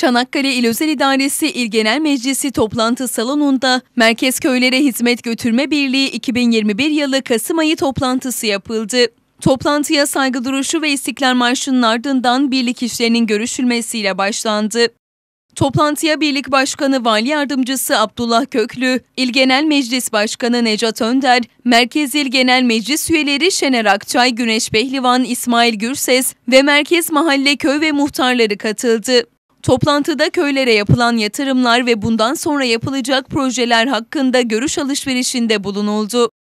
Çanakkale İl Özel İdaresi İl Genel Meclisi toplantı salonunda Merkez Köylere Hizmet Götürme Birliği 2021 yılı Kasım ayı toplantısı yapıldı. Toplantıya saygı duruşu ve İstiklal Marşı'nın ardından birlik işlerinin görüşülmesiyle başlandı. Toplantıya Birlik Başkanı Vali Yardımcısı Abdullah Köklü, İl Genel Meclis Başkanı Necat Önder, Merkez İl Genel Meclis üyeleri Şener Akçay, Güneş Behlivan, İsmail Gürses ve Merkez Mahalle Köy ve Muhtarları katıldı. Toplantıda köylere yapılan yatırımlar ve bundan sonra yapılacak projeler hakkında görüş alışverişinde bulunuldu.